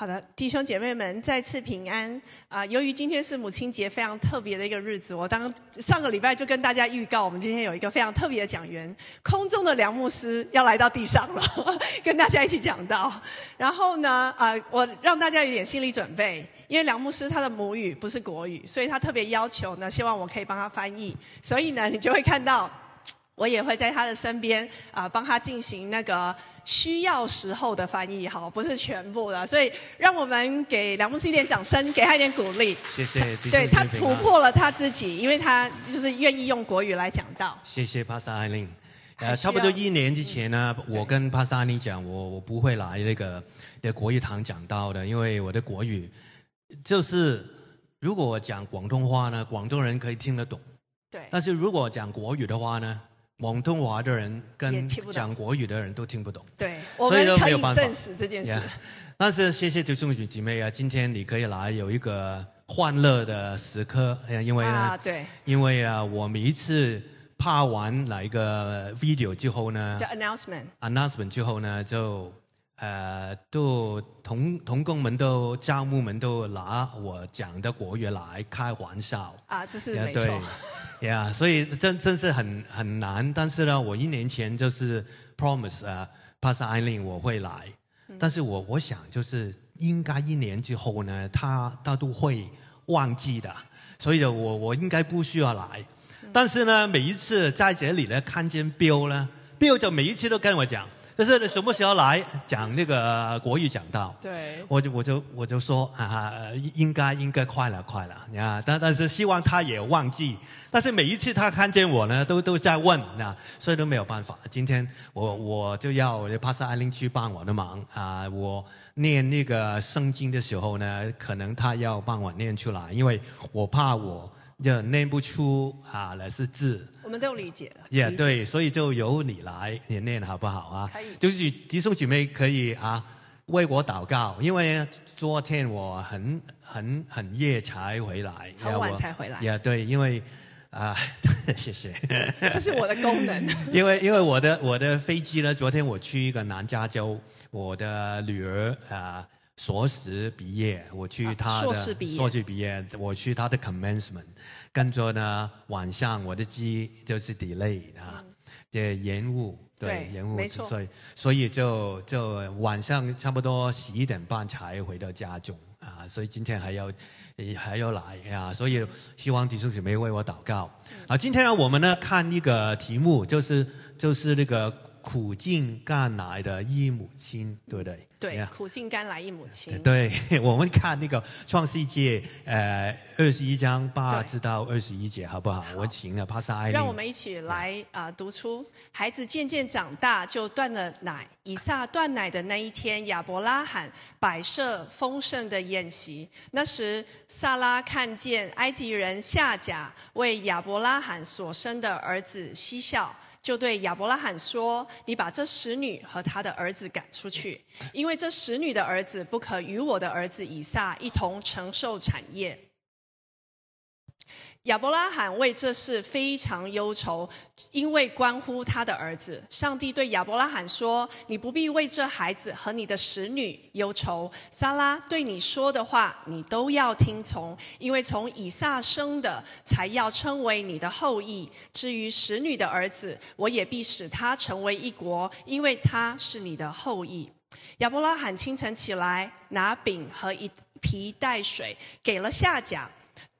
好的，弟兄姐妹们，再次平安啊！由于今天是母亲节，非常特别的一个日子，我当上个礼拜就跟大家预告，我们今天有一个非常特别的讲员，空中的梁牧师要来到地上了，跟大家一起讲到。然后呢，啊，我让大家有点心理准备，因为梁牧师他的母语不是国语，所以他特别要求呢，希望我可以帮他翻译，所以呢，你就会看到。我也会在他的身边啊，帮他进行那个需要时候的翻译哈，不是全部的。所以让我们给梁牧师一点掌声，给他一点鼓励。谢谢。对他突破了他自己，因为他就是愿意用国语来讲道。谢谢帕萨艾琳。差不多一年之前呢，我跟帕萨尼讲，我我不会来那个的国语堂讲道的，因为我的国语就是如果讲广东话呢，广东人可以听得懂。对。但是如果讲国语的话呢？广东话的人跟讲国语的人都听不懂，对，所以没有办法。但是谢谢邱淑女姐妹啊，今天你可以来有一个欢乐的时刻，因为对，因为啊，我们一次拍完哪一个 video 之后呢 t announcement，announcement 之后呢，就呃都。同同工们都、教募们都拿我讲的国语来开玩笑啊，这是没错。呀，所以真真是很很难。但是呢，我一年前就是 promise 啊，Pass i l a n 我会来。但是我我想就是应该一年之后呢，他他都会忘记的。所以，我我应该不需要来。但是呢，每一次在这里呢，看见 Bill 呢，Bill 就每一次都跟我讲。但是你什么时候来讲那个国语讲到？对，我就我就我就说，啊，应该应该快了快了，啊，但但是希望他也忘记。但是每一次他看见我呢，都都在问，那所以都没有办法。今天我我就要帕萨阿玲去帮我的忙啊！我念那个圣经的时候呢，可能他要帮我念出来，因为我怕我。就念不出啊，那是字。我们都理解了。也对，所以就由你来也念好不好啊？可以。就是弟兄姐妹可以啊，为我祷告，因为昨天我很很很夜才回来。很晚才回来。也对，因为啊，谢谢。这是我的功能。因为因为我的我的飞机呢，昨天我去一个南加州，我的女儿啊。硕士毕业，我去他的，硕士毕业，我去他的 commencement，跟着呢晚上我的机就是 delay 啊，这延误，对，延误，所以所以就就晚上差不多十一点半才回到家中啊，所以今天还要还要来啊，所以希望弟兄姐妹为我祷告啊。今天呢，我们呢看一个题目，就是就是那个苦尽甘来的义母亲，对不对？对，苦尽甘来一母亲。对 我们看那个创世界，呃，二十一章八，知道二十一节好不好？我请了帕萨艾让我们一起来啊，读出孩子渐渐长大就断了奶。以撒断奶的那一天，亚伯拉罕摆设丰盛的宴席。那时，萨拉看见埃及人夏甲为亚伯拉罕所生的儿子嬉笑。就对亚伯拉罕说：“你把这使女和她的儿子赶出去，因为这使女的儿子不可与我的儿子以撒一同承受产业。”亚伯拉罕为这事非常忧愁，因为关乎他的儿子。上帝对亚伯拉罕说：“你不必为这孩子和你的使女忧愁，撒拉对你说的话你都要听从，因为从以撒生的才要称为你的后裔。至于使女的儿子，我也必使他成为一国，因为他是你的后裔。”亚伯拉罕清晨起来，拿饼和一皮带水，给了夏甲。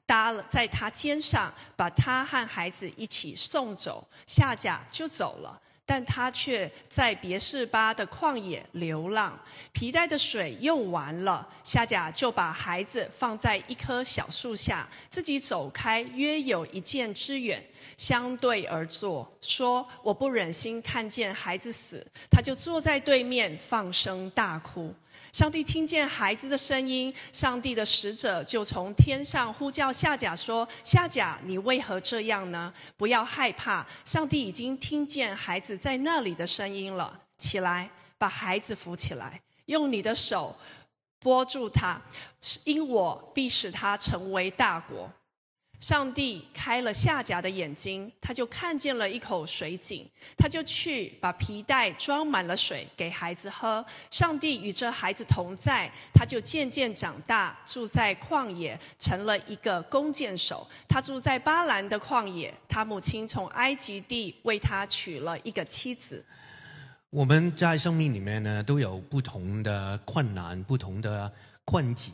搭了在他肩上，把他和孩子一起送走，夏甲就走了。但他却在别是巴的旷野流浪，皮带的水用完了，夏甲就把孩子放在一棵小树下，自己走开约有一箭之远，相对而坐，说：“我不忍心看见孩子死。”他就坐在对面放声大哭。上帝听见孩子的声音，上帝的使者就从天上呼叫夏甲说：“夏甲，你为何这样呢？不要害怕，上帝已经听见孩子在那里的声音了。起来，把孩子扶起来，用你的手拨住他，因我必使他成为大国。”上帝开了夏甲的眼睛，他就看见了一口水井，他就去把皮带装满了水给孩子喝。上帝与这孩子同在，他就渐渐长大，住在旷野，成了一个弓箭手。他住在巴兰的旷野，他母亲从埃及地为他娶了一个妻子。我们在生命里面呢，都有不同的困难、不同的困境。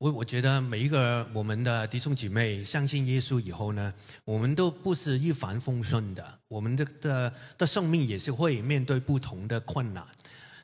我我觉得每一个我们的弟兄姐妹相信耶稣以后呢，我们都不是一帆风顺的，我们的的的生命也是会面对不同的困难。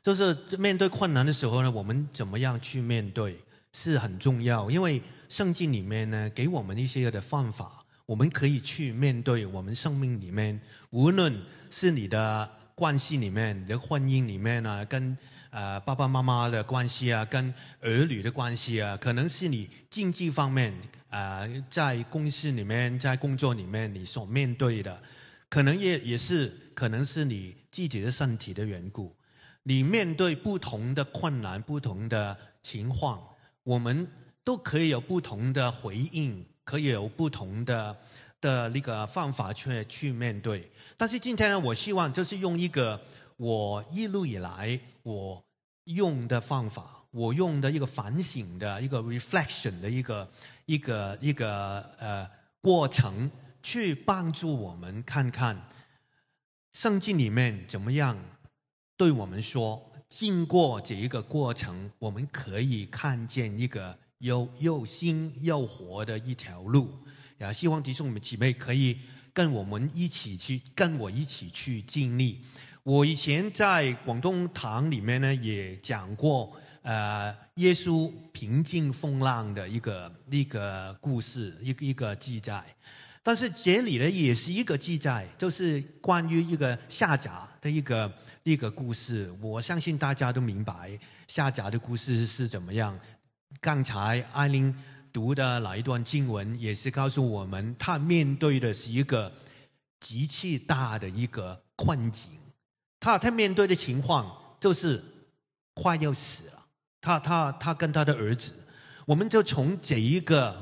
就是面对困难的时候呢，我们怎么样去面对是很重要，因为圣经里面呢给我们一些的方法，我们可以去面对我们生命里面，无论是你的关系里面、你的婚姻里面呢，跟。呃，爸爸妈妈的关系啊，跟儿女的关系啊，可能是你经济方面啊，在公司里面，在工作里面你所面对的，可能也也是可能是你自己的身体的缘故，你面对不同的困难、不同的情况，我们都可以有不同的回应，可以有不同的的那个方法去去面对。但是今天呢，我希望就是用一个我一路以来我。用的方法，我用的一个反省的一个 reflection 的一个一个一个呃过程，去帮助我们看看圣经里面怎么样对我们说。经过这一个过程，我们可以看见一个又又新又活的一条路。然后，希望弟兄姊妹可以跟我们一起去，跟我一起去经历。我以前在广东堂里面呢，也讲过，呃，耶稣平静风浪的一个一个故事，一个一个记载。但是这里呢，也是一个记载，就是关于一个下甲的一个一个故事。我相信大家都明白下甲的故事是怎么样。刚才艾琳读的哪一段经文，也是告诉我们，他面对的是一个极其大的一个困境。他他面对的情况就是快要死了。他他他跟他的儿子，我们就从这一个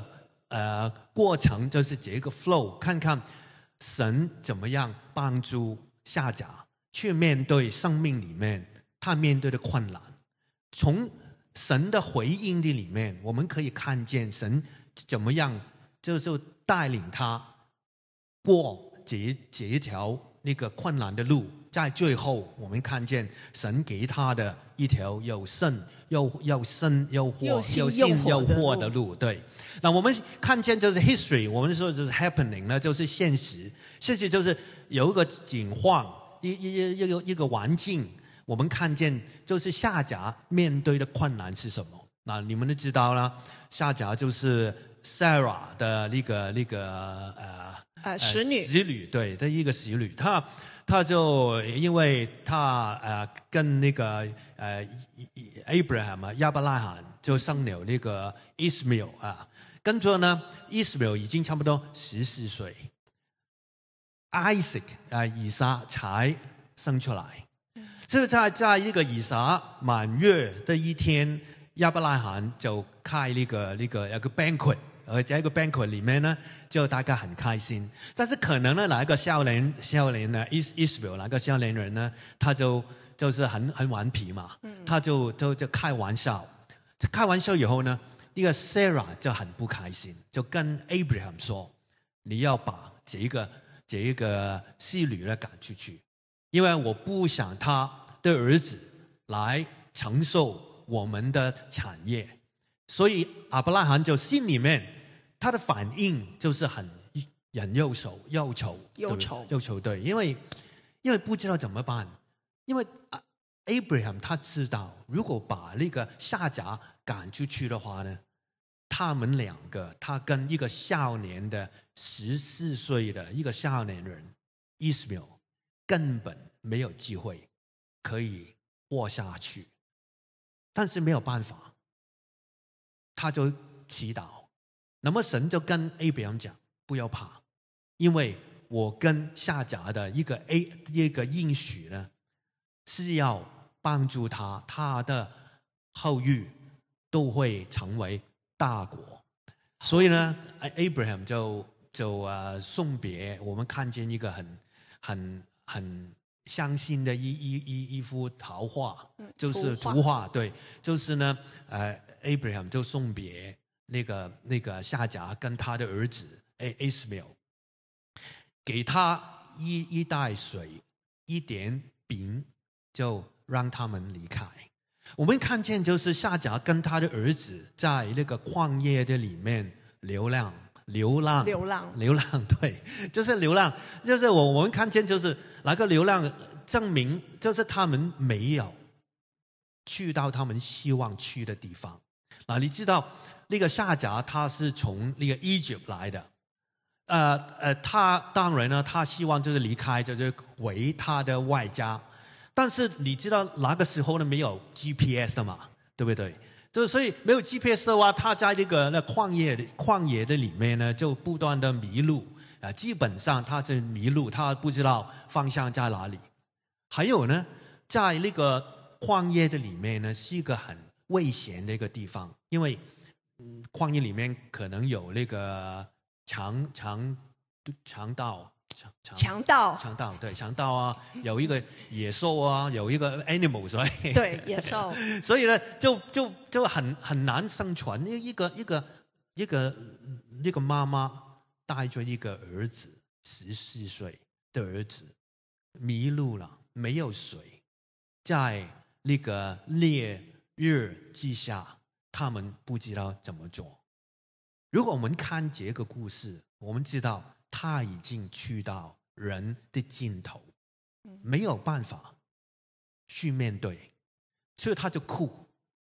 呃过程，就是这个 flow，看看神怎么样帮助夏甲去面对生命里面他面对的困难。从神的回应的里面，我们可以看见神怎么样就就带领他过这这一条那个困难的路。在最后，我们看见神给他的一条又圣又又圣又又圣又活的路。对，那我们看见就是 history，我们说就是 happening 呢，就是现实。现实就是有一个景况，一一一个一个环境。我们看见就是下甲面对的困难是什么？那你们都知道了。下甲就是 Sarah 的那个那个呃呃使女使女对的一个使女她。他就因为他呃跟那个呃 Abraham 啊亚伯拉罕就生了那个 i s m a i l 啊，跟着呢 i s m a i l 已经差不多十四岁，Isaac 啊以撒才生出来，就在在一个以撒满月的一天，亚伯拉罕就开那个那个一个 banquet。而在一个 banquet 里面呢，就大家很开心。但是可能呢，哪个少年少年呢，Is Israel 哪个少年人呢，他就就是很很顽皮嘛，他就就就开玩笑。开玩笑以后呢，那个 Sarah 就很不开心，就跟 Abraham 说：“你要把这个这一个妓女呢赶出去，因为我不想他的儿子来承受我们的产业。”所以，阿伯拉罕就心里面，他的反应就是很忍又愁又愁，又愁对，因为因为不知道怎么办，因为 Abraham 他知道，如果把那个夏甲赶出去的话呢，他们两个，他跟一个少年的十四岁的一个少年人 Ismael，根本没有机会可以活下去，但是没有办法。他就祈祷，那么神就跟 Abraham 讲：“不要怕，因为我跟下甲的一个 A 一个应许呢，是要帮助他，他的后裔都会成为大国。”所以呢，Abraham 就就啊送别。我们看见一个很、很、很。相信的一一一一幅陶画，就是图画，对，就是呢，呃，Abraham 就送别那个那个夏甲跟他的儿子，诶 i s m a i l 给他一一袋水，一点饼，就让他们离开。我们看见就是夏甲跟他的儿子在那个旷野的里面流浪。流浪，流浪，流浪，对，就是流浪，就是我我们看见就是那个流浪证明，就是他们没有去到他们希望去的地方啊。你知道那个夏甲他是从那个 Egypt 来的，呃呃，他当然呢，他希望就是离开，就是回他的外家，但是你知道那个时候呢没有 GPS 的嘛，对不对？就所以没有 GPS 的话，他在那个那旷野旷野的里面呢，就不断的迷路啊，基本上他是迷路，他不知道方向在哪里。还有呢，在那个旷野的里面呢，是一个很危险的一个地方，因为旷野里面可能有那个肠肠肠道。强强盗，强盗，对，强盗啊，有一个野兽啊，有一个 animal，所以对，野兽。所以呢，就就就很很难生存。一一个一个一个一个妈妈带着一个儿子，十四岁的儿子，迷路了，没有水，在那个烈日之下，他们不知道怎么做。如果我们看这个故事，我们知道。他已经去到人的尽头，没有办法去面对，所以他就哭，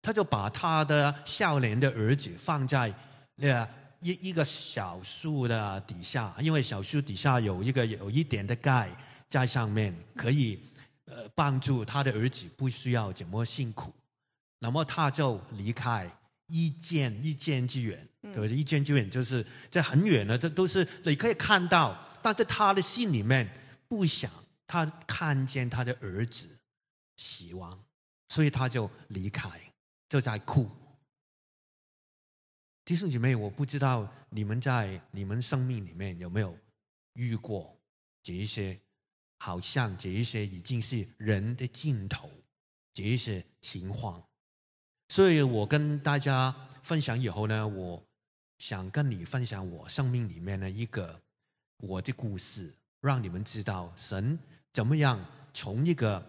他就把他的笑脸的儿子放在那一一个小树的底下，因为小树底下有一个有一点的钙在上面，可以呃帮助他的儿子不需要怎么辛苦，那么他就离开。一见一见之远，对不对？一见之远就是在很远呢，这都是你可以看到。但在他的心里面，不想他看见他的儿子死亡，所以他就离开，就在哭。弟兄姐妹，我不知道你们在你们生命里面有没有遇过这一些，好像这一些已经是人的尽头，这一些情况。所以我跟大家分享以后呢，我想跟你分享我生命里面的一个我的故事，让你们知道神怎么样从一个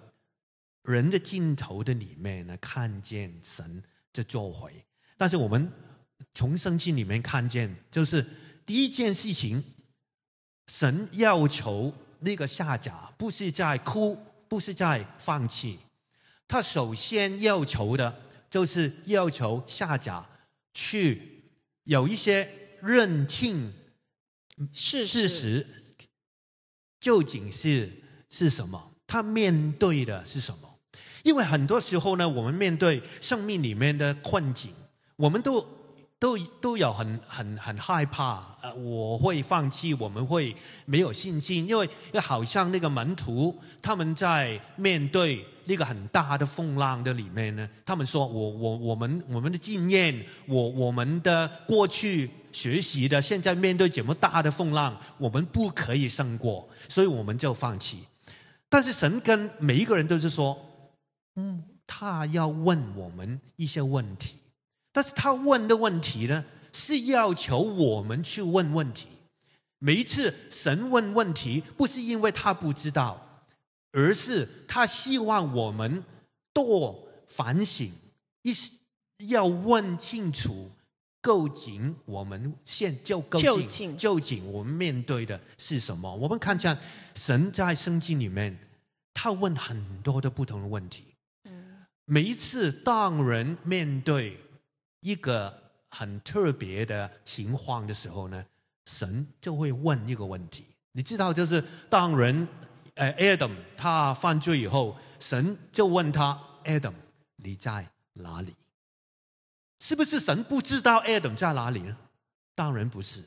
人的尽头的里面呢看见神就作回，但是我们从圣经里面看见，就是第一件事情，神要求那个下甲不是在哭，不是在放弃，他首先要求的。就是要求下甲去有一些认清事实，究竟是是什么？他面对的是什么？因为很多时候呢，我们面对生命里面的困境，我们都都都有很很很害怕。呃，我会放弃，我们会没有信心，因为好像那个门徒他们在面对。那个很大的风浪的里面呢，他们说我我我们我们的经验，我我们的过去学习的，现在面对这么大的风浪，我们不可以胜过，所以我们就放弃。但是神跟每一个人都是说，嗯，他要问我们一些问题，但是他问的问题呢，是要求我们去问问题。每一次神问问题，不是因为他不知道。而是他希望我们多反省，一要问清楚究竟我们现就究竟究竟我们面对的是什么？我们看见神在圣经里面，他问很多的不同的问题。每一次当人面对一个很特别的情况的时候呢，神就会问一个问题。你知道，就是当人。呃 a d a m 他犯罪以后，神就问他：“Adam，你在哪里？”是不是神不知道 Adam 在哪里呢？当然不是，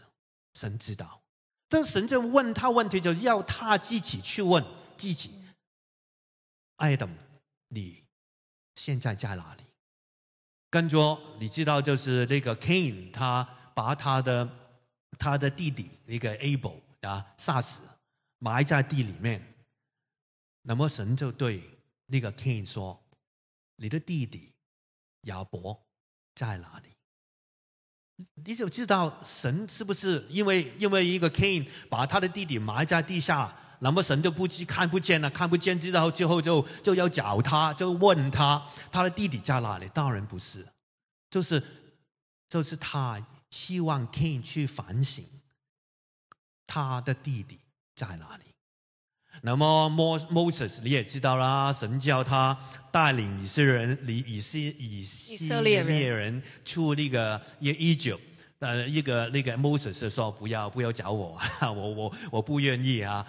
神知道。但神就问他问题，就要他自己去问自己：“Adam，你现在在哪里？”跟着你知道，就是那个 Cain，他把他的他的弟弟那个 Abel 啊杀死，埋在地里面。那么神就对那个 k i n g 说：“你的弟弟亚伯在哪里？”你就知道神是不是因为因为一个 k i n g 把他的弟弟埋在地下，那么神就不知看不见了，看不见之后之后就就要找他，就问他他的弟弟在哪里？当然不是，就是就是他希望 k i n g 去反省他的弟弟在哪里。那么摩摩 s 你也知道啦，神叫他带领以色列人、以以西、以色列人出那个耶一九，呃，一个那个摩 e 是说不要不要找我，我我我不愿意啊。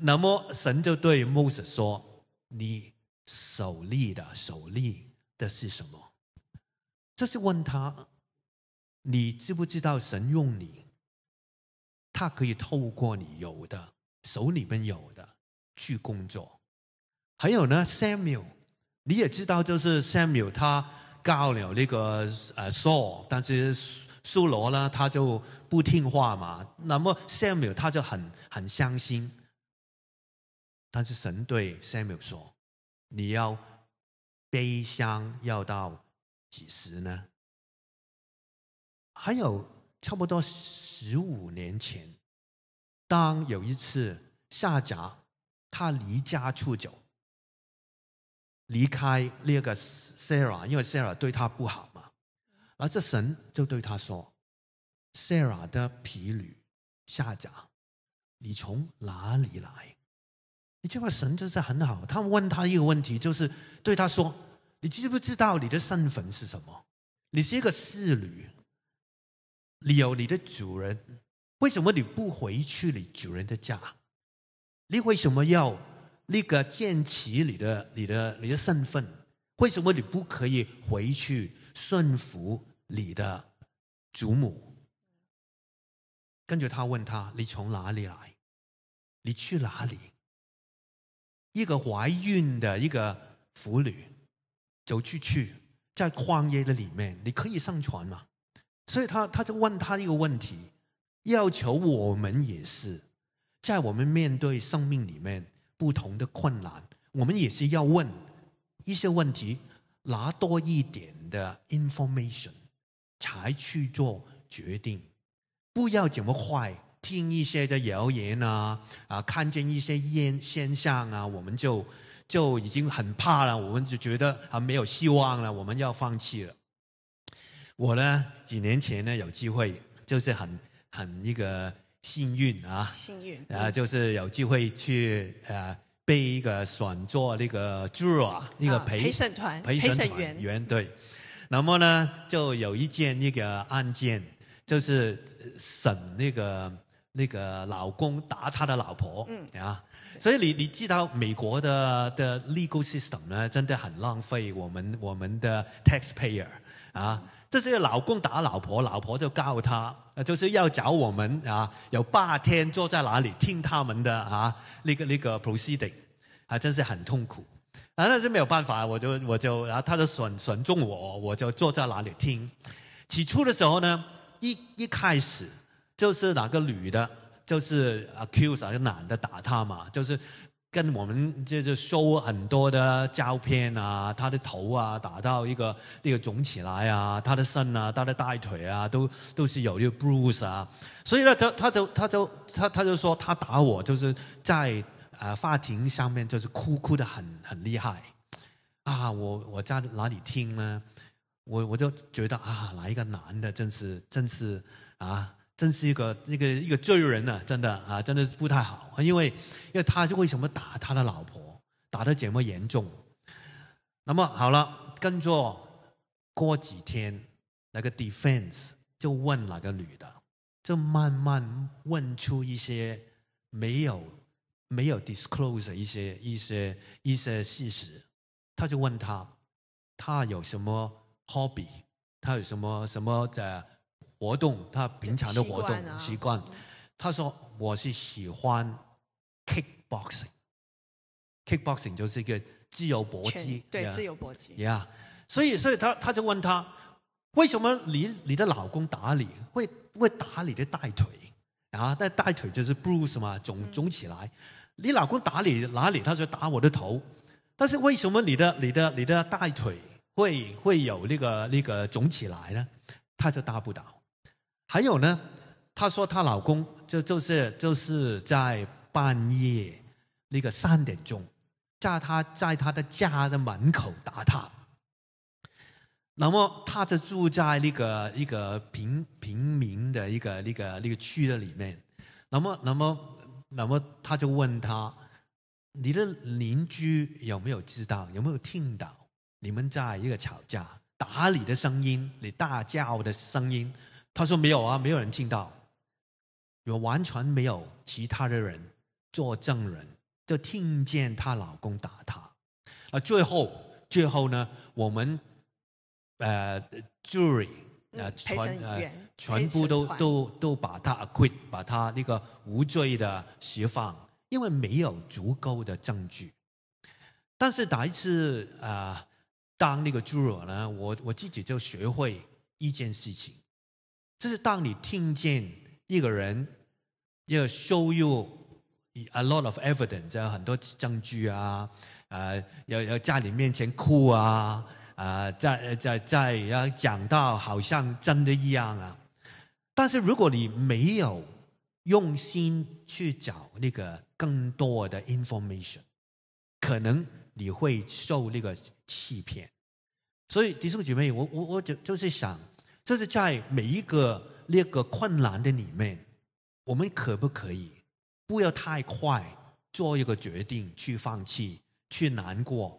那么神就对摩 s 说：“你手里的手里的是什么？”这是问他，你知不知道神用你？他可以透过你有的手里面有的。去工作，还有呢，Samuel，你也知道，就是 Samuel 他教了那个呃 Saul，但是苏罗呢，他就不听话嘛。那么 Samuel 他就很很伤心。但是神对 Samuel 说：“你要悲伤要到几时呢？”还有差不多十五年前，当有一次下夹。他离家出走，离开那个 Sarah，因为 Sarah 对他不好嘛。而这神就对他说：“Sarah 的皮履下脚，你从哪里来？”你这块神就是很好，他问他一个问题，就是对他说：“你知不知道你的身份是什么？你是一个侍女，你有你的主人，为什么你不回去你主人的家？”你为什么要那个坚持你的、你的、你的身份？为什么你不可以回去顺服你的祖母？跟着他问他：你从哪里来？你去哪里？一个怀孕的一个妇女走出去，在旷野的里面，你可以上传吗？所以，他他就问他一个问题，要求我们也是。在我们面对生命里面不同的困难，我们也是要问一些问题，拿多一点的 information 才去做决定，不要这么快听一些的谣言啊啊，看见一些现现象啊，我们就就已经很怕了，我们就觉得啊没有希望了，我们要放弃了。我呢几年前呢有机会，就是很很一个。幸运啊，幸运啊，就是有机会去呃，被一个选做那个 juror，那个陪陪审团陪审员员对，那么呢，就有一件那个案件，就是审那个那个老公打他的老婆，啊，所以你你知道美国的的 legal system 呢，真的很浪费我们我们的 taxpayer 啊。这些老公打老婆，老婆就告他，就是要找我们啊！有八天坐在哪里听他们的啊？那个那个 p r e e d i n g 还真是很痛苦，啊，那是没有办法，我就我就然后他就选选中我，我就坐在哪里听。起初的时候呢，一一开始就是哪个女的，就是 accuse 那个男的打他嘛，就是。跟我们就就收很多的照片啊，他的头啊打到一个那个肿起来啊，他的肾啊，他的大腿啊，都都是有个 bruise 啊，所以呢，他他就他就他他就说他打我，就是在啊法庭上面就是哭哭的很很厉害啊，我我在哪里听呢？我我就觉得啊，来一个男的，真是真是啊。真是一个一个一个罪人啊，真的啊，真的是不太好。因为，因为他就为什么打他的老婆，打的这么严重？那么好了，跟着过几天，那个 defense 就问那个女的，就慢慢问出一些没有没有 disclose 一些一些一些事实。他就问他，他有什么 hobby？他有什么什么的？活动，他平常的活动习惯。他说：“我是喜欢 kick boxing，kick boxing 就是一个自由搏击。”对，自由搏击。呀，所以，所以他他就问他，为什么你你的老公打你会会打你的大腿啊？那大腿就是 bruise 嘛，肿肿起来。你老公打你哪里？他说打我的头。但是为什么你的你的你的大腿会会有那个那个肿起来呢？他就打不倒。还有呢，她说她老公就就是就是在半夜那个三点钟，在她在她的家的门口打她。那么她就住在那个一个平平民的一个那个那个区的里面。那么那么那么，他就问她：“你的邻居有没有知道？有没有听到你们在一个吵架？”打你的声音，你大叫的声音，他说没有啊，没有人听到，有完全没有其他的人做证人，就听见她老公打她，啊，最后最后呢，我们呃 jury 呃全呃全部都都都把他 acquit，把他那个无罪的释放，因为没有足够的证据，但是打一次啊。当那个 juror 呢，我我自己就学会一件事情，就是当你听见一个人要 show you a lot of evidence，很多证据啊，呃，要要在你面前哭啊，啊，在在在要讲到好像真的一样啊，但是如果你没有用心去找那个更多的 information，可能你会受那个。欺骗，所以弟兄姐妹，我我我就就是想，就是在每一个那个困难的里面，我们可不可以不要太快做一个决定去放弃去难过？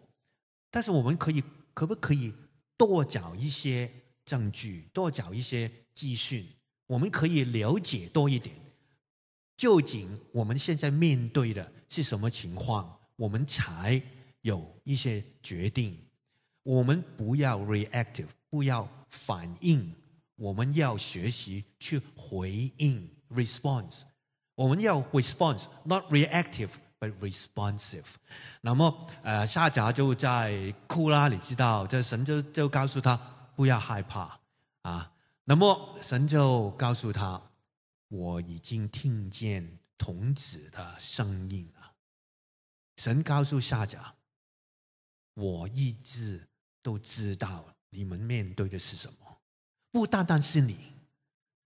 但是我们可以可不可以多找一些证据，多找一些资讯，我们可以了解多一点，究竟我们现在面对的是什么情况，我们才有一些决定。我们不要 reactive，不要反应，我们要学习去回应，response。我们要 response，not reactive，but responsive。那么，呃，夏甲就在哭啦，你知道，这神就就告诉他不要害怕啊。那么，神就告诉他，我已经听见童子的声音了。神告诉夏甲，我一直。都知道你们面对的是什么，不单单是你，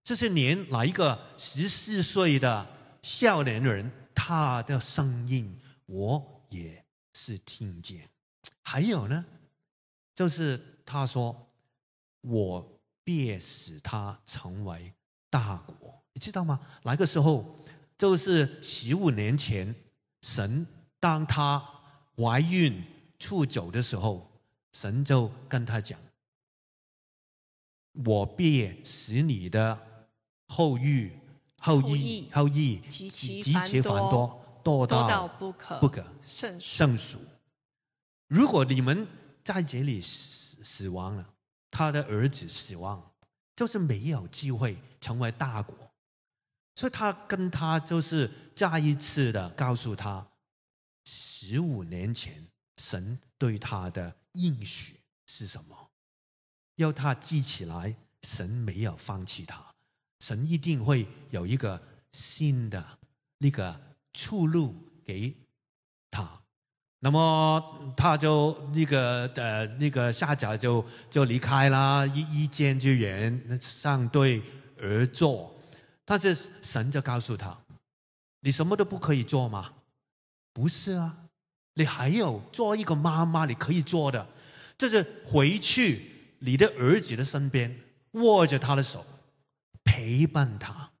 这些年哪一个十四岁的少年人，他的声音我也是听见。还有呢，就是他说：“我别使他成为大国。”你知道吗？那个时候就是十五年前，神当他怀孕出走的时候。神就跟他讲：“我必使你的后裔后裔后裔极其繁多多到不可不可胜数。如果你们在这里死死亡了，他的儿子死亡，就是没有机会成为大国。所以，他跟他就是再一次的告诉他：十五年前，神对他的。”应许是什么？要他记起来，神没有放弃他，神一定会有一个新的那个出路给他。那么他就那个呃那个下脚就就离开了，一一见之缘，上对而坐。但是神就告诉他：“你什么都不可以做吗？”不是啊。你还有做一个妈妈，你可以做的，就是回去你的儿子的身边，握着他的手，陪伴他。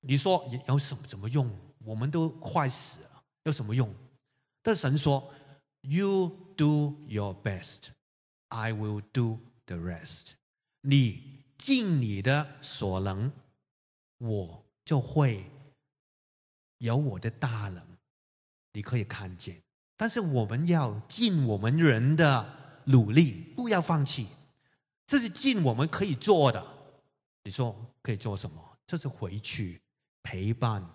你说有什么怎么用？我们都快死了，有什么用？但神说：“You do your best, I will do the rest。”你尽你的所能，我就会有我的大能。你可以看见，但是我们要尽我们人的努力，不要放弃。这是尽我们可以做的。你说可以做什么？这是回去陪伴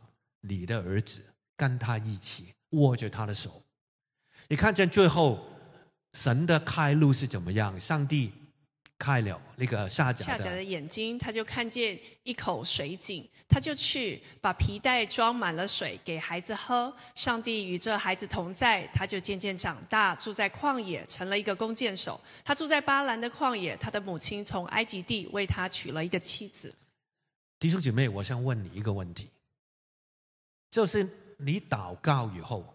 你的儿子，跟他一起握着他的手。你看见最后神的开路是怎么样？上帝。开了那个下子，下子的眼睛，他就看见一口水井，他就去把皮带装满了水给孩子喝。上帝与这孩子同在，他就渐渐长大，住在旷野，成了一个弓箭手。他住在巴兰的旷野，他的母亲从埃及地为他娶了一个妻子。弟兄姐妹，我想问你一个问题，就是你祷告以后，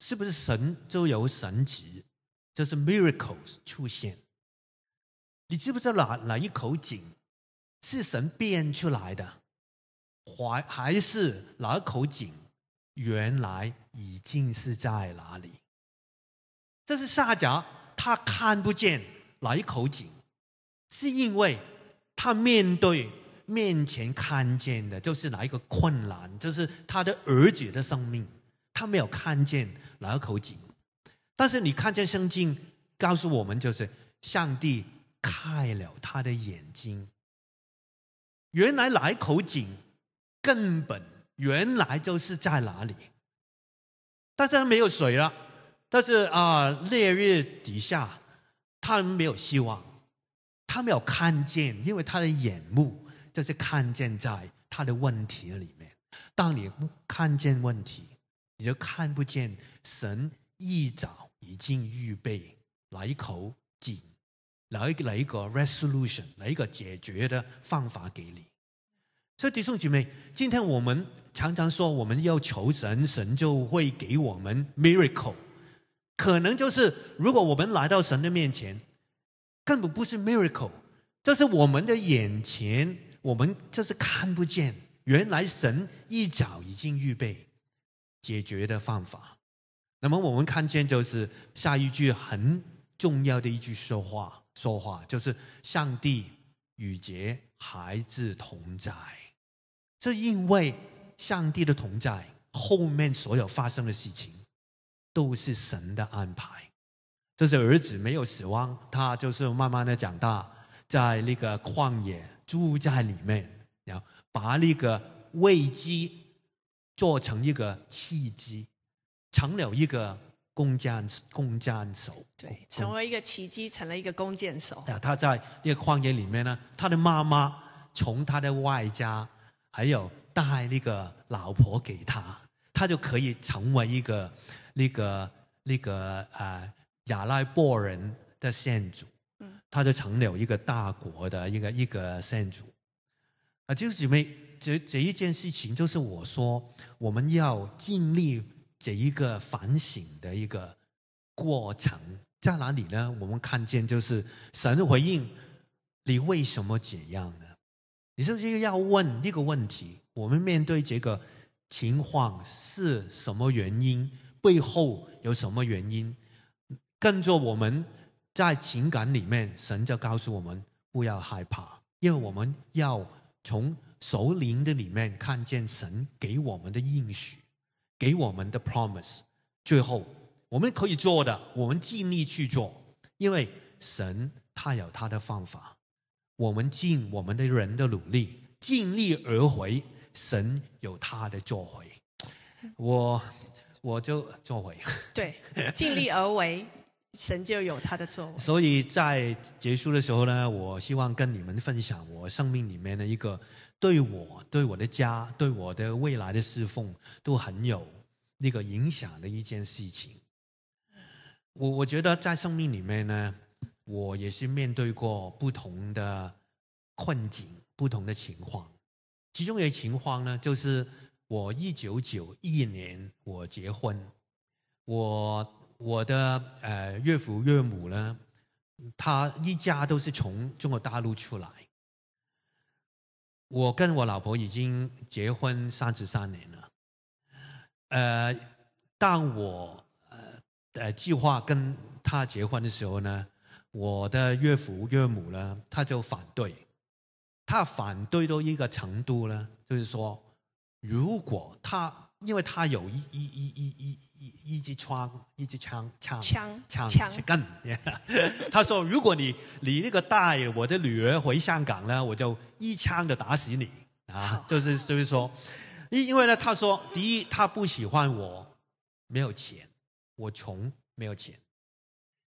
是不是神就由神迹，就是 miracles 出现？你知不知道哪哪一口井是神变出来的，还还是哪一口井原来已经是在哪里？这是撒迦，他看不见哪一口井，是因为他面对面前看见的就是哪一个困难，就是他的儿子的生命，他没有看见哪一口井。但是你看见圣经告诉我们，就是上帝。开了他的眼睛。原来来口井，根本原来就是在哪里，但是没有水了。但是啊，烈日底下，他们没有希望，他没有看见，因为他的眼目就是看见在他的问题里面。当你看见问题，你就看不见神一早已经预备来口井。来一个来一个 resolution，来一个解决的方法给你。所以弟兄姐妹，今天我们常常说，我们要求神，神就会给我们 miracle。可能就是如果我们来到神的面前，根本不是 miracle，这是我们的眼前，我们这是看不见。原来神一早已经预备解决的方法。那么我们看见就是下一句很重要的一句说话。说话就是上帝与杰孩子同在，这因为上帝的同在，后面所有发生的事情都是神的安排。这是儿子没有死亡，他就是慢慢的长大，在那个旷野住在里面，然后把那个危机做成一个契机，成了一个。弓箭弓箭手对，成为一个奇迹，成了一个弓箭手。那他在那个旷野里面呢，他的妈妈从他的外家还有带那个老婆给他，他就可以成为一个那个那个呃亚拉伯人的先祖。嗯，他就成了一个大国的一个一个先祖。啊，就是因为这这一件事情，就是我说我们要尽力。这一个反省的一个过程在哪里呢？我们看见就是神回应你为什么这样呢？你是不是要问一个问题？我们面对这个情况是什么原因？背后有什么原因？跟着我们在情感里面，神就告诉我们不要害怕，因为我们要从属灵的里面看见神给我们的应许。给我们的 promise，最后我们可以做的，我们尽力去做，因为神他有他的方法，我们尽我们的人的努力，尽力而回，神有他的作为。我，我就作回。对，尽力而为，神就有他的作为。所以在结束的时候呢，我希望跟你们分享我生命里面的一个。对我、对我的家、对我的未来的侍奉，都很有那个影响的一件事情。我我觉得在生命里面呢，我也是面对过不同的困境、不同的情况。其中一个情况呢，就是我一九九一年我结婚，我我的呃岳父岳母呢，他一家都是从中国大陆出来。我跟我老婆已经结婚三十三年了，呃，当我呃呃计划跟她结婚的时候呢，我的岳父岳母呢他就反对，他反对到一个程度呢，就是说，如果他因为他有一一一一一。一一支枪，一支枪，枪枪枪枪 他说：“如果你你那个大爷我的女儿回香港了，我就一枪的打死你啊！”就是就是说，因为呢，他说，第一，他不喜欢我，没有钱，我穷，没有钱；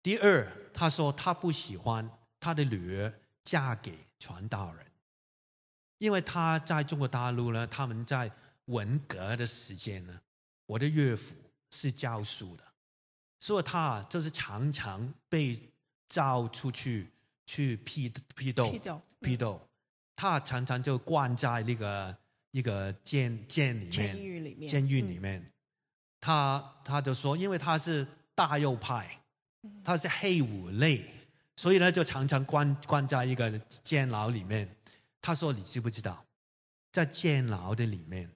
第二，他说他不喜欢他的女儿嫁给传道人，因为他在中国大陆呢，他们在文革的时间呢，我的岳父。是教书的，所以他就是常常被召出去去批批斗，批斗，批斗。他常常就关在那个一个监监里面，监狱里面。监狱里面，他他就说，因为他是大右派，他是黑五类，所以呢，就常常关关在一个监牢里面。他说：“你知不知道，在监牢的里面？”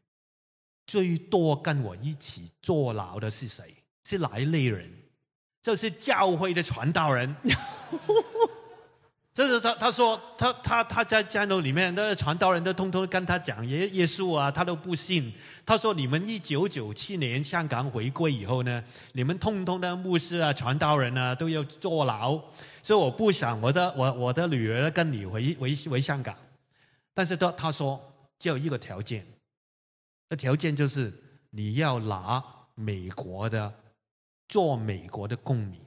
最多跟我一起坐牢的是谁？是哪一类人？这是教会的传道人。这是他，他说他他他在战斗里面，那传道人都通通跟他讲耶耶稣啊，他都不信。他说你们一九九七年香港回归以后呢，你们通通的牧师啊、传道人啊都要坐牢。所以我不想我的我我的女儿跟你回回回香港，但是他他说只有一个条件。那条件就是你要拿美国的做美国的公民，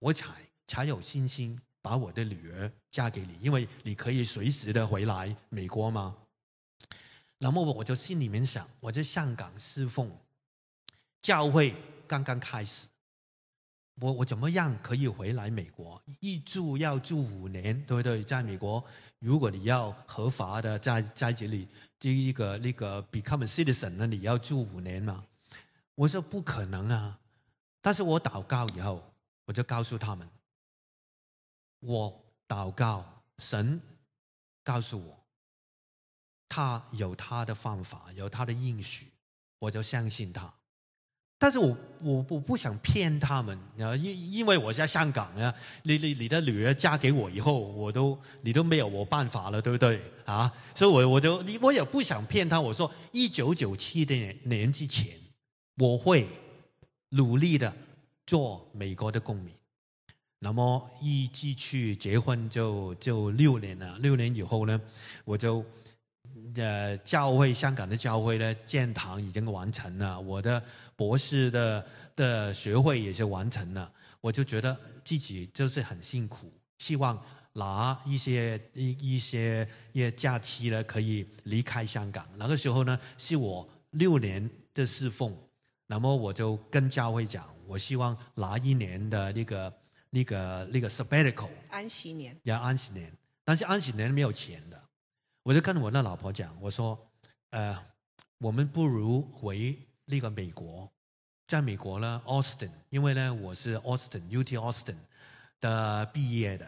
我才才有信心把我的女儿嫁给你，因为你可以随时的回来美国嘛。那么我我就心里面想，我在香港侍奉教会刚刚开始，我我怎么样可以回来美国？一住要住五年，对不对？在美国，如果你要合法的在在这里。这一个那个 become citizen 呢，你要住五年嘛。我说不可能啊，但是我祷告以后，我就告诉他们，我祷告神告诉我，他有他的方法，有他的应许，我就相信他。但是我我我不想骗他们，啊，因因为我在香港啊，你你你的女儿嫁给我以后，我都你都没有我办法了，对不对啊？所以，我我就我也不想骗他。我说，一九九七年年之前，我会努力的做美国的公民。那么，一继去结婚就就六年了，六年以后呢，我就。呃，教会香港的教会呢，建堂已经完成了，我的博士的的学会也是完成了，我就觉得自己就是很辛苦，希望拿一些一一些一假期呢，可以离开香港。那个时候呢，是我六年的侍奉，那么我就跟教会讲，我希望拿一年的那个那个那个 sabbatical 安息年，要安息年，但是安息年没有钱的。我就跟我那老婆讲，我说：“呃，我们不如回那个美国，在美国呢，Austin，因为呢，我是 Austin U T Austin 的毕业的，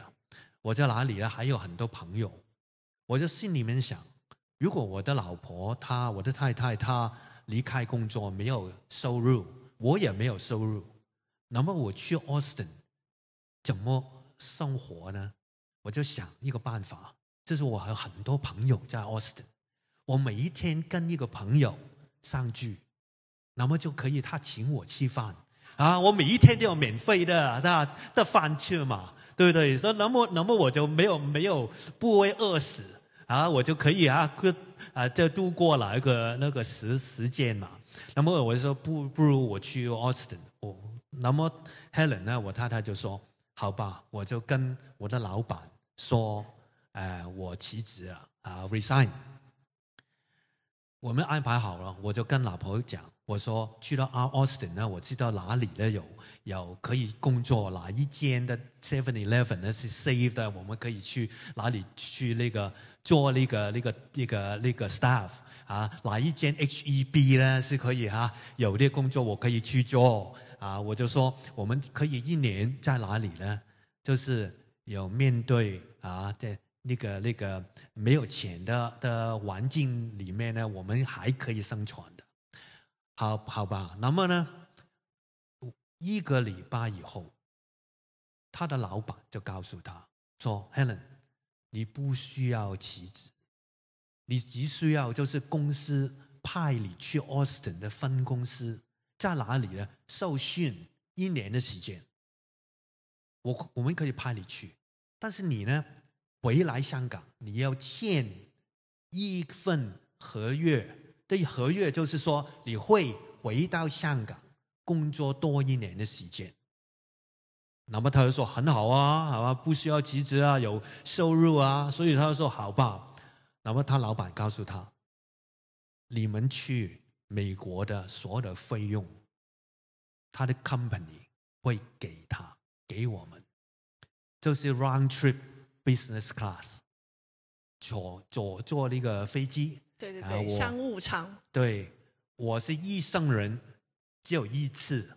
我在哪里呢？还有很多朋友，我就心里面想，如果我的老婆她、我的太太她离开工作没有收入，我也没有收入，那么我去 Austin 怎么生活呢？我就想一个办法。”这是我和很多朋友在 Austin，我每一天跟一个朋友上聚，那么就可以他请我吃饭啊，我每一天都有免费的那的饭吃嘛，对不对？说那么那么我就没有没有不会饿死啊，我就可以啊就啊就度过了一个那个时时间嘛。那么我就说不不如我去 Austin 哦，那么 Helen 呢，我太太就说好吧，我就跟我的老板说。我辞职了啊，resign。我们安排好了，我就跟老婆讲，我说去到阿 Austin，呢，我知道哪里呢有有可以工作，哪一间的 Seven Eleven 呢是 safe 的，我们可以去哪里去那个做那个那个那个那个 staff 啊？哪一间 HEB 呢是可以哈有啲工作我可以去做啊？我就说我们可以一年在哪里呢？就是有面对啊这。那个那个没有钱的的环境里面呢，我们还可以生存的，好好吧。那么呢，一个礼拜以后，他的老板就告诉他说：“Helen，你不需要辞职，你只需要就是公司派你去 Austin 的分公司，在哪里呢？受训一年的时间，我我们可以派你去，但是你呢？”回来香港，你要签一份合约。这合约就是说，你会回到香港工作多一年的时间。那么他就说：“很好啊，好吧，不需要辞职啊，有收入啊。”所以他就说：“好吧。”那么他老板告诉他：“你们去美国的所有的费用，他的 company 会给他给我们，就是 round trip。” Business class，坐坐坐那个飞机，对对对，商务舱。对，我是一生人，只有一次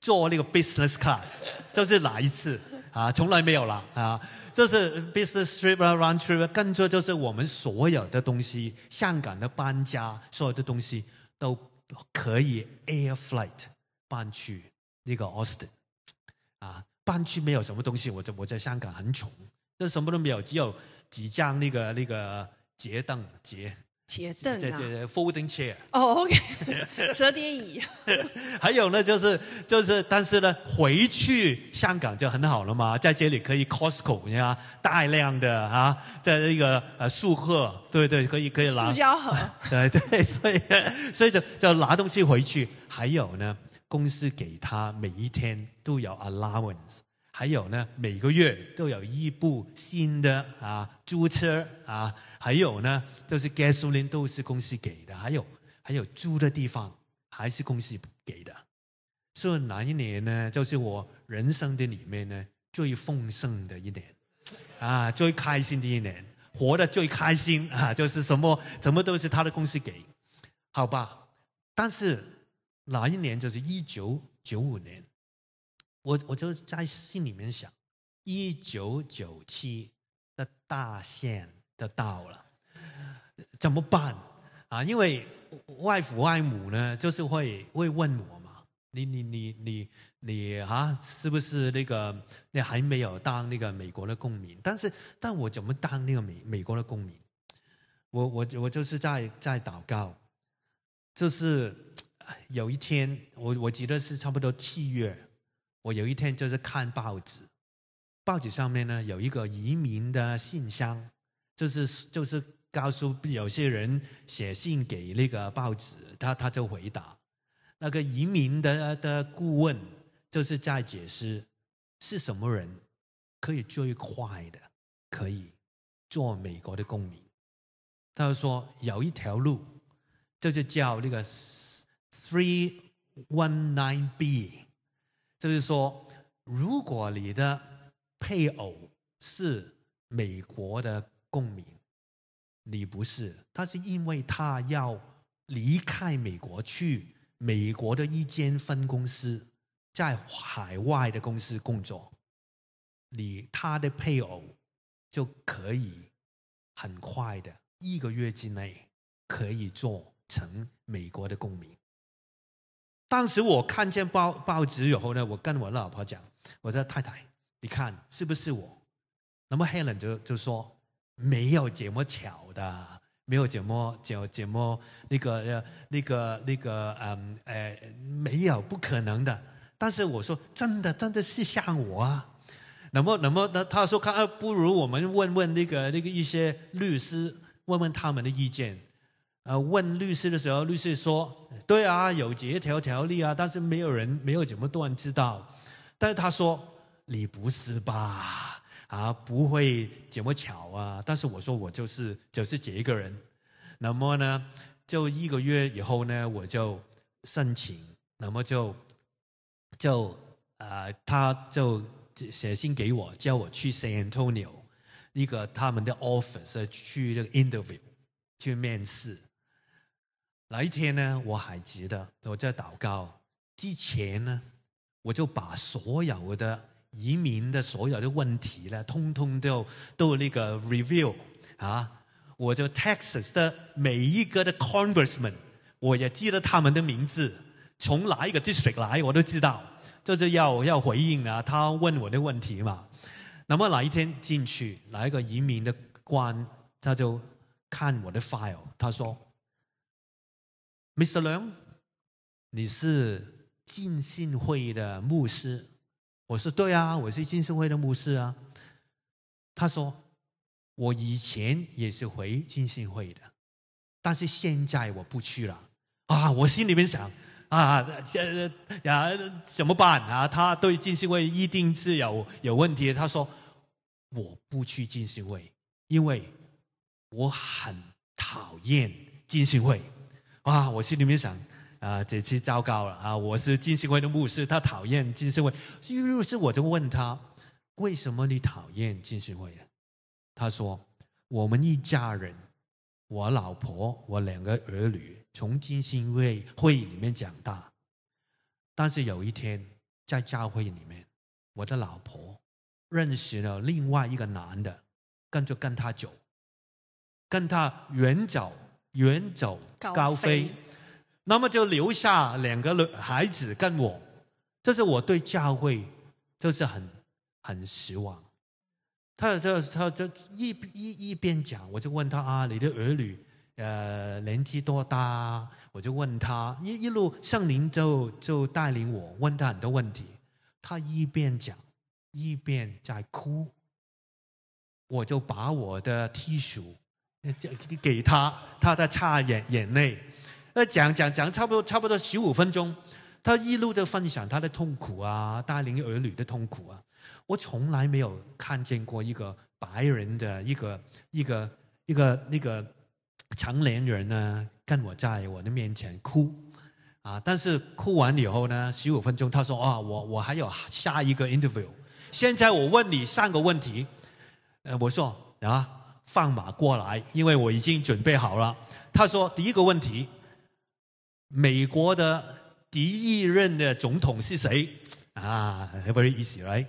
坐那个 Business class，就 是哪一次啊？从来没有了啊！这是 Business trip round trip，更多就是我们所有的东西，香港的搬家，所有的东西都可以 Air flight 搬去那个 Austin 啊，搬去没有什么东西，我在我在香港很穷。这什麼都沒有，只有幾張那個那個折凳，折折凳啊，foldin chair。哦，OK，折叠椅。還有呢，就是就是，但是呢，回去香港就很好了嘛，在這裡可以 Costco，呀，大量的啊，這那個呃，塑盒，對對，可以可以拿。塑膠盒。對對，所以所以就就拿東西回去。還有呢，公司給他每一天都有 allowance。还有呢，每个月都有一部新的啊租车啊，还有呢，就是 gasoline 都是公司给的，还有还有租的地方还是公司给的。所以哪一年呢？就是我人生的里面呢最丰盛的一年，啊最开心的一年，活得最开心啊！就是什么什么都是他的公司给，好吧？但是哪一年就是一九九五年。我我就在心里面想，一九九七的大限都到了，怎么办？啊，因为外父外母呢，就是会会问我嘛，你你你你你啊，是不是那个你还没有当那个美国的公民？但是，但我怎么当那个美美国的公民？我我我就是在在祷告，就是有一天，我我记得是差不多七月。我有一天就是看报纸，报纸上面呢有一个移民的信箱，就是就是告诉有些人写信给那个报纸，他他就回答，那个移民的的顾问就是在解释，是什么人可以最快的可以做美国的公民。他就说有一条路，这就叫那个 three one nine b。就是说，如果你的配偶是美国的公民，你不是，他是因为他要离开美国去美国的一间分公司，在海外的公司工作，你他的配偶就可以很快的一个月之内可以做成美国的公民。当时我看见报报纸以后呢，我跟我老婆讲，我说太太，你看是不是我？那么 Helen 就就说没有这么巧的，没有这么这么那个那个那个嗯，哎，没有，不可能的。但是我说真的，真的是像我啊。那么那么那他说看，啊、不如我们问问那个那个一些律师，问问他们的意见。呃，问律师的时候，律师说：“对啊，有一条条例啊，但是没有人，没有怎么多人知道。”但是他说：“你不是吧？啊，不会这么巧啊？”但是我说：“我就是，就是这一个人。”那么呢，就一个月以后呢，我就申请，那么就就呃，他就写信给我，叫我去 San Antonio 一个他们的 office 去这个 interview 去面试。哪一天呢？我还记得我在祷告之前呢，我就把所有的移民的所有的问题呢，通通都都那个 review 啊，我就 t e x a s 的每一个的 congressman，我也记得他们的名字，从哪一个 district 来，我都知道，就是要要回应啊，他问我的问题嘛。那么哪一天进去，哪一个移民的官他就看我的 file，他说。Mr. 梁，你是进信会的牧师，我说对啊，我是进信会的牧师啊。他说，我以前也是回进信会的，但是现在我不去了啊。我心里面想啊，这呀怎么办啊？他对进信会一定是有有问题。他说，我不去进信会，因为我很讨厌进信会。哇，我心里面想，啊，这次糟糕了啊！我是金信会的牧师，他讨厌金信会，于是我就问他，为什么你讨厌金信会呢？他说，我们一家人，我老婆、我两个儿女从金信会会里面长大，但是有一天在教会里面，我的老婆认识了另外一个男的，跟着跟他走，跟他远走。远走高飞，那么就留下两个孩子跟我，这是我对教会就是很很失望。他他他这一一一边讲，我就问他啊，你的儿女呃年纪多大？我就问他一一路圣灵就就带领我问他很多问题，他一边讲一边在哭，我就把我的 T 属。给他，他在擦眼眼泪，那讲讲讲，差不多差不多十五分钟，他一路的分享他的痛苦啊，带领儿女的痛苦啊，我从来没有看见过一个白人的一个一个一个那个成年人呢，跟我在我的面前哭啊，但是哭完以后呢，十五分钟，他说啊，我我还有下一个 interview，现在我问你三个问题，呃，我说啊。放马过来，因为我已经准备好了。他说：“第一个问题，美国的第一任的总统是谁？啊，very easy，right？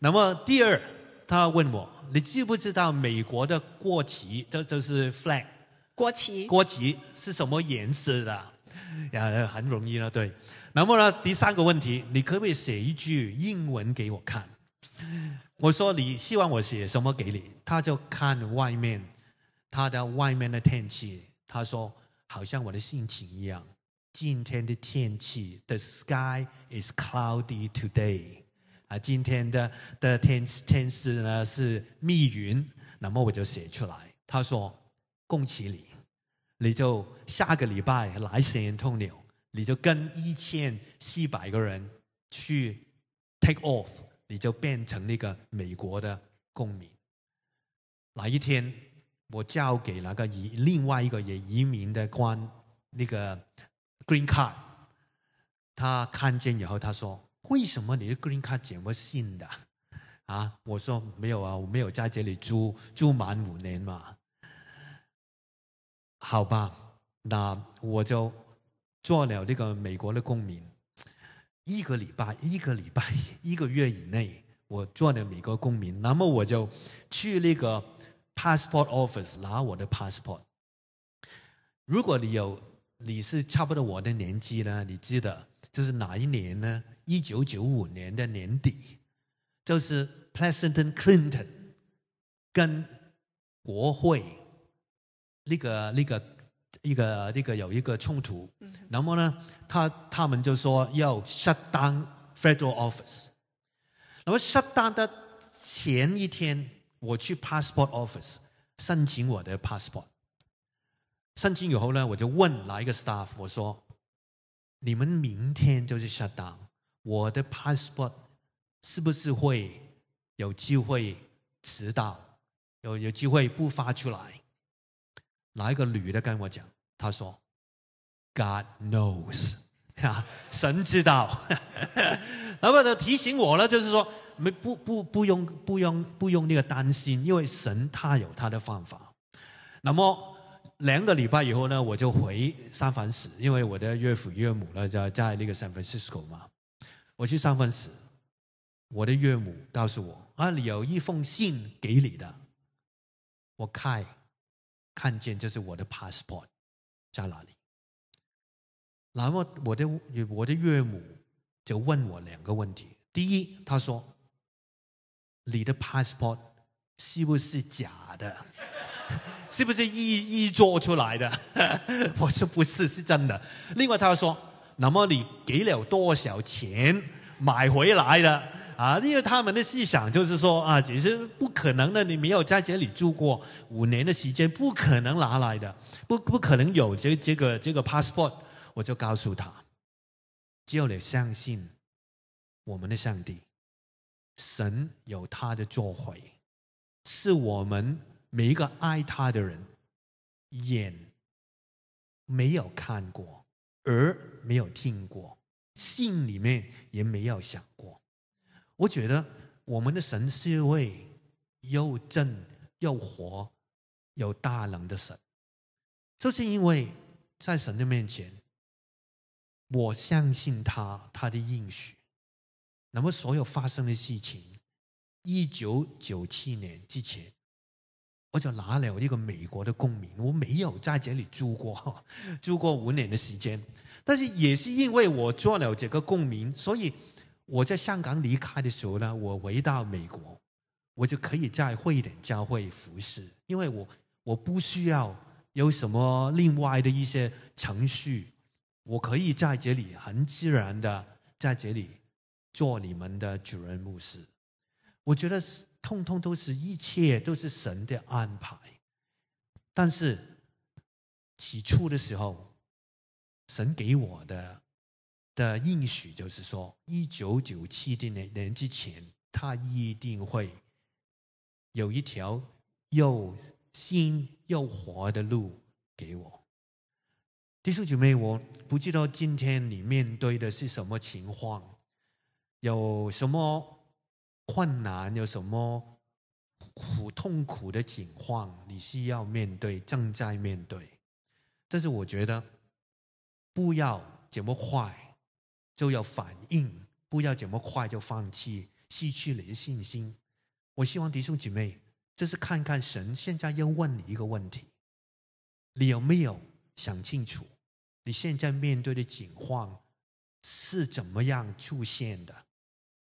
那么第二，他问我，你知不知道美国的国旗？这就是 flag。国旗，国旗是什么颜色的？也很容易了，对。那么呢，第三个问题，你可不可以写一句英文给我看？”我说：“你希望我写什么给你？”他就看外面，他的外面的天气。他说：“好像我的心情一样。”今天的天气，the sky is cloudy today。啊，今天的的天天气呢是密云。那么我就写出来。他说：“恭喜你，你就下个礼拜来圣安东你就跟一千四百个人去 take off。”你就变成那个美国的公民。哪一天我交给那个移另外一个移移民的官那个 green card，他看见以后他说：“为什么你的 green card 这么新的啊？”我说：“没有啊，我没有在这里住住满五年嘛。”好吧，那我就做了这个美国的公民。一个礼拜，一个礼拜，一个月以内，我做了美国公民，那么我就去那个 passport office 拿我的 passport。如果你有，你是差不多我的年纪呢？你记得就是哪一年呢？一九九五年的年底，就是 President Clinton 跟国会那个那个。一个一个有一个冲突，那么呢，他他们就说要 shut down federal office。那么 shut down 的前一天，我去 passport office 申请我的 passport。申请以后呢，我就问哪一个 staff，我说：“你们明天就是 shut down，我的 passport 是不是会有机会迟到？有有机会不发出来？”哪一个女的跟我讲？她说：“God knows，啊，神知道。”那么就提醒我了，就是说，没不不不用不用不用那个担心，因为神他有他的方法。那么两个礼拜以后呢，我就回三藩市，因为我的岳父岳母呢在在那个 San Francisco 嘛。我去三藩市，我的岳母告诉我：“啊，你有一封信给你的。”我开。看见就是我的 passport 在哪里？那么我的我的岳母就问我两个问题：第一，他说你的 passport 是不是假的？是不是一一做出来的？我说不是，是真的。另外，他说：那么你给了多少钱买回来的？啊，因为他们的思想就是说啊，其实不可能的，你没有在这里住过五年的时间，不可能拿来的，不不可能有这这个这个 passport。我就告诉他，就得相信我们的上帝，神有他的作为，是我们每一个爱他的人眼没有看过，耳没有听过，心里面也没有想过。我觉得我们的神是一位又正又活、有大能的神，就是因为在神的面前，我相信他他的应许。那么，所有发生的事情，一九九七年之前，我就拿了一个美国的公民，我没有在这里住过，住过五年的时间。但是，也是因为我做了这个公民，所以。我在香港离开的时候呢，我回到美国，我就可以在汇点教会服侍，因为我我不需要有什么另外的一些程序，我可以在这里很自然的在这里做你们的主任牧师。我觉得通通都是一切都是神的安排，但是起初的时候，神给我的。的应许就是说，一九九七的年之前，他一定会有一条又新又活的路给我。第十九妹，我不知道今天你面对的是什么情况，有什么困难，有什么苦痛苦的情况，你需要面对，正在面对。但是我觉得，不要这么坏。就要反应，不要这么快就放弃，失去你的信心。我希望弟兄姐妹，这是看看神现在要问你一个问题：你有没有想清楚？你现在面对的景况是怎么样出现的？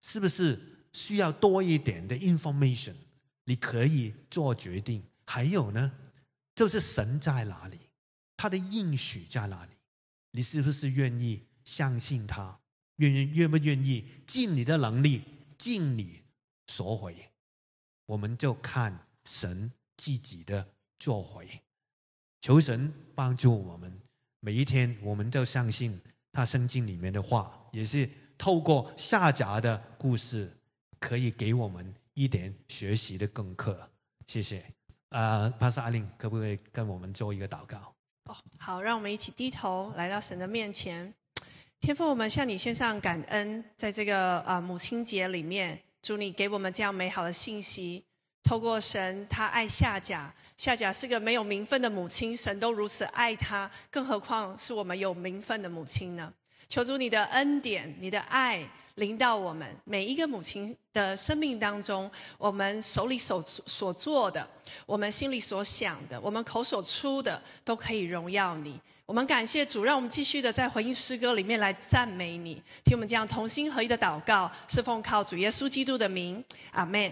是不是需要多一点的 information？你可以做决定。还有呢，就是神在哪里？他的应许在哪里？你是不是愿意？相信他，愿愿愿不愿意尽你的能力，尽你所回，我们就看神自己的作回，求神帮助我们。每一天，我们就相信他圣经里面的话，也是透过下夹的故事，可以给我们一点学习的功课。谢谢。呃，帕萨令，可不可以跟我们做一个祷告？哦，好，让我们一起低头来到神的面前。天父，我们向你献上感恩，在这个啊母亲节里面，祝你给我们这样美好的信息。透过神，他爱夏甲，夏甲是个没有名分的母亲，神都如此爱她，更何况是我们有名分的母亲呢？求主你的恩典，你的爱临到我们每一个母亲的生命当中，我们手里所所做的，我们心里所想的，我们口所出的，都可以荣耀你。我们感谢主，让我们继续的在回应诗歌里面来赞美你，听我们这样同心合一的祷告，是奉靠主耶稣基督的名，阿门。